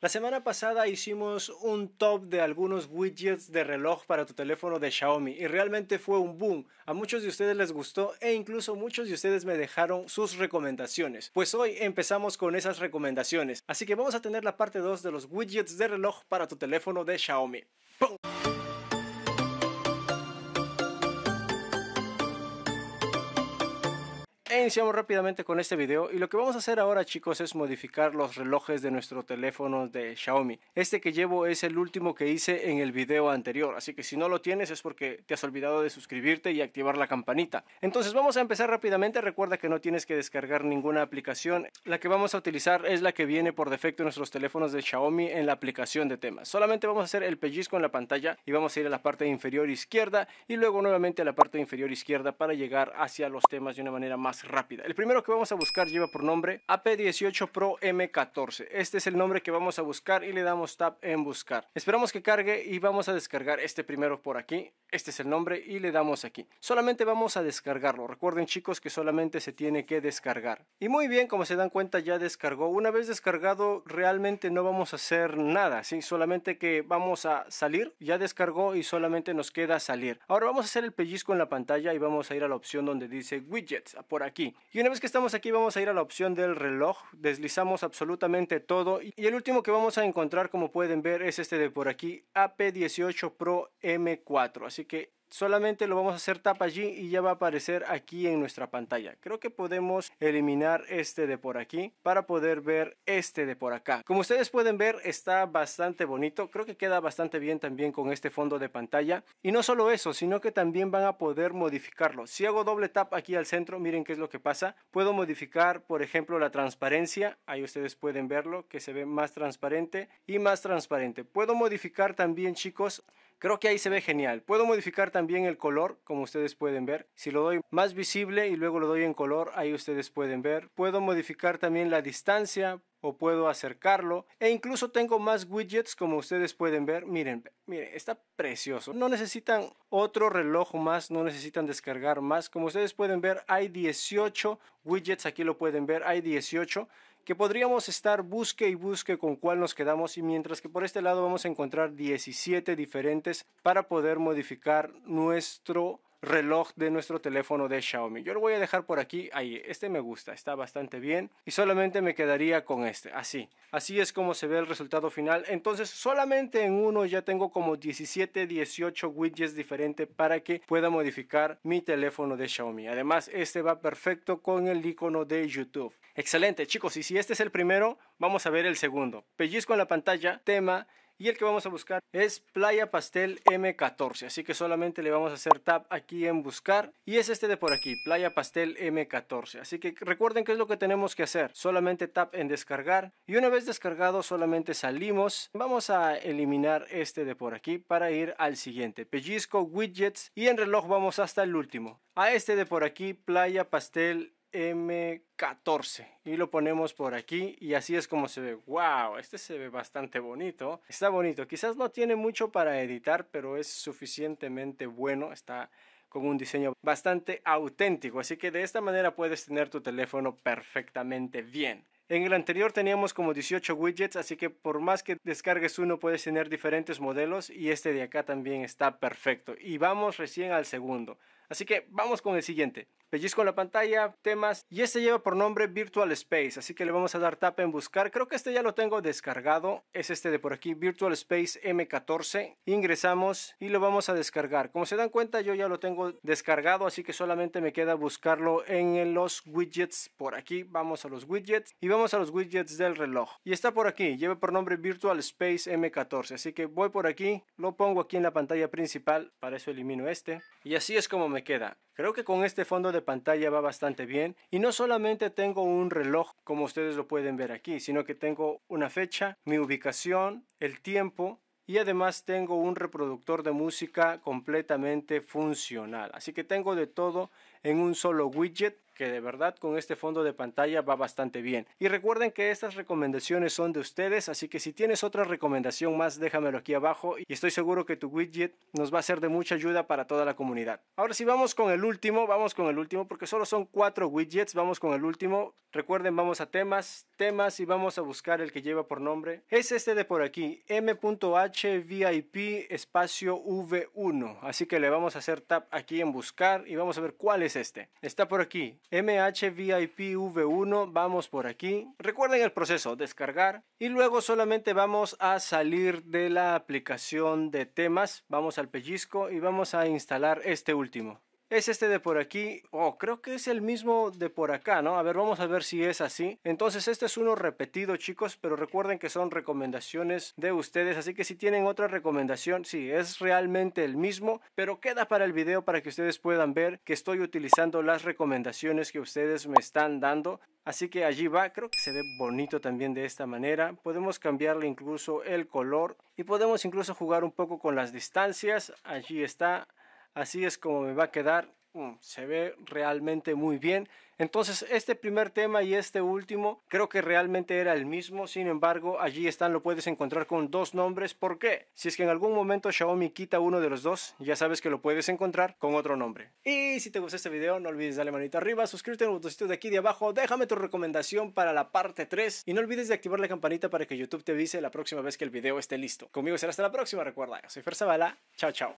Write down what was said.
La semana pasada hicimos un top de algunos widgets de reloj para tu teléfono de Xiaomi y realmente fue un boom. A muchos de ustedes les gustó e incluso muchos de ustedes me dejaron sus recomendaciones. Pues hoy empezamos con esas recomendaciones. Así que vamos a tener la parte 2 de los widgets de reloj para tu teléfono de Xiaomi. iniciamos rápidamente con este video y lo que vamos a hacer ahora chicos es modificar los relojes de nuestro teléfono de Xiaomi. Este que llevo es el último que hice en el video anterior, así que si no lo tienes es porque te has olvidado de suscribirte y activar la campanita. Entonces vamos a empezar rápidamente, recuerda que no tienes que descargar ninguna aplicación. La que vamos a utilizar es la que viene por defecto en nuestros teléfonos de Xiaomi en la aplicación de temas. Solamente vamos a hacer el pellizco en la pantalla y vamos a ir a la parte inferior izquierda y luego nuevamente a la parte inferior izquierda para llegar hacia los temas de una manera más rápida. El primero que vamos a buscar lleva por nombre AP18 Pro M14. Este es el nombre que vamos a buscar y le damos tap en buscar. Esperamos que cargue y vamos a descargar este primero por aquí. Este es el nombre y le damos aquí. Solamente vamos a descargarlo. Recuerden chicos que solamente se tiene que descargar. Y muy bien, como se dan cuenta ya descargó. Una vez descargado realmente no vamos a hacer nada, ¿sí? Solamente que vamos a salir. Ya descargó y solamente nos queda salir. Ahora vamos a hacer el pellizco en la pantalla y vamos a ir a la opción donde dice widgets. Por aquí y una vez que estamos aquí vamos a ir a la opción del reloj, deslizamos absolutamente todo y el último que vamos a encontrar como pueden ver es este de por aquí AP18 Pro M4, así que solamente lo vamos a hacer tap allí y ya va a aparecer aquí en nuestra pantalla. Creo que podemos eliminar este de por aquí para poder ver este de por acá. Como ustedes pueden ver está bastante bonito, creo que queda bastante bien también con este fondo de pantalla. Y no solo eso, sino que también van a poder modificarlo. Si hago doble tap aquí al centro, miren qué es lo que pasa. Puedo modificar por ejemplo la transparencia, ahí ustedes pueden verlo que se ve más transparente y más transparente. Puedo modificar también chicos, creo que ahí se ve genial. Puedo modificar también también el color, como ustedes pueden ver. Si lo doy más visible y luego lo doy en color, ahí ustedes pueden ver. Puedo modificar también la distancia o puedo acercarlo e incluso tengo más widgets como ustedes pueden ver miren miren está precioso no necesitan otro reloj más no necesitan descargar más como ustedes pueden ver hay 18 widgets aquí lo pueden ver hay 18 que podríamos estar busque y busque con cuál nos quedamos y mientras que por este lado vamos a encontrar 17 diferentes para poder modificar nuestro reloj de nuestro teléfono de Xiaomi. Yo lo voy a dejar por aquí, ahí, este me gusta, está bastante bien y solamente me quedaría con este, así. Así es como se ve el resultado final, entonces solamente en uno ya tengo como 17, 18 widgets diferentes para que pueda modificar mi teléfono de Xiaomi. Además, este va perfecto con el icono de YouTube. Excelente chicos, y si este es el primero, vamos a ver el segundo. Pellizco en la pantalla, tema y el que vamos a buscar es Playa Pastel M14, así que solamente le vamos a hacer tap aquí en buscar y es este de por aquí, Playa Pastel M14, así que recuerden que es lo que tenemos que hacer, solamente tap en descargar y una vez descargado solamente salimos, vamos a eliminar este de por aquí para ir al siguiente, pellizco widgets y en reloj vamos hasta el último, a este de por aquí, Playa Pastel M14 y lo ponemos por aquí y así es como se ve wow este se ve bastante bonito está bonito quizás no tiene mucho para editar pero es suficientemente bueno está con un diseño bastante auténtico así que de esta manera puedes tener tu teléfono perfectamente bien en el anterior teníamos como 18 widgets, así que por más que descargues uno puedes tener diferentes modelos y este de acá también está perfecto. Y vamos recién al segundo. Así que vamos con el siguiente. Pellizco la pantalla, temas, y este lleva por nombre Virtual Space, así que le vamos a dar tap en buscar. Creo que este ya lo tengo descargado, es este de por aquí, Virtual Space M14. Ingresamos y lo vamos a descargar. Como se dan cuenta, yo ya lo tengo descargado, así que solamente me queda buscarlo en los widgets. Por aquí vamos a los widgets y vamos a los widgets del reloj. Y está por aquí, lleva por nombre Virtual Space M14, así que voy por aquí, lo pongo aquí en la pantalla principal, para eso elimino este. Y así es como me queda. Creo que con este fondo de pantalla va bastante bien y no solamente tengo un reloj como ustedes lo pueden ver aquí, sino que tengo una fecha, mi ubicación, el tiempo y además tengo un reproductor de música completamente funcional. Así que tengo de todo en un solo widget que de verdad con este fondo de pantalla va bastante bien. Y recuerden que estas recomendaciones son de ustedes, así que si tienes otra recomendación más déjamelo aquí abajo y estoy seguro que tu widget nos va a ser de mucha ayuda para toda la comunidad. Ahora si vamos con el último, vamos con el último porque solo son cuatro widgets, vamos con el último. Recuerden, vamos a temas, temas y vamos a buscar el que lleva por nombre. Es este de por aquí, m.hvip espacio v1. Así que le vamos a hacer tap aquí en buscar y vamos a ver cuál es este. Está por aquí, MHVIPv1, vamos por aquí. Recuerden el proceso, descargar. Y luego solamente vamos a salir de la aplicación de temas, vamos al pellizco y vamos a instalar este último es este de por aquí. o creo que es el mismo de por acá, ¿no? A ver, vamos a ver si es así. Entonces, este es uno repetido, chicos, pero recuerden que son recomendaciones de ustedes. Así que si tienen otra recomendación, sí, es realmente el mismo, pero queda para el video para que ustedes puedan ver que estoy utilizando las recomendaciones que ustedes me están dando. Así que allí va, creo que se ve bonito también de esta manera. Podemos cambiarle incluso el color y podemos incluso jugar un poco con las distancias. Allí está Así es como me va a quedar. Mm, se ve realmente muy bien. Entonces este primer tema y este último creo que realmente era el mismo. Sin embargo, allí están, lo puedes encontrar con dos nombres. ¿Por qué? Si es que en algún momento Xiaomi quita uno de los dos, ya sabes que lo puedes encontrar con otro nombre. Y si te gustó este video, no olvides darle manita arriba, suscríbete al botoncito de aquí de abajo, déjame tu recomendación para la parte 3 y no olvides de activar la campanita para que YouTube te avise la próxima vez que el video esté listo. Conmigo será hasta la próxima, recuerda. soy Fer Zavala, chao chao.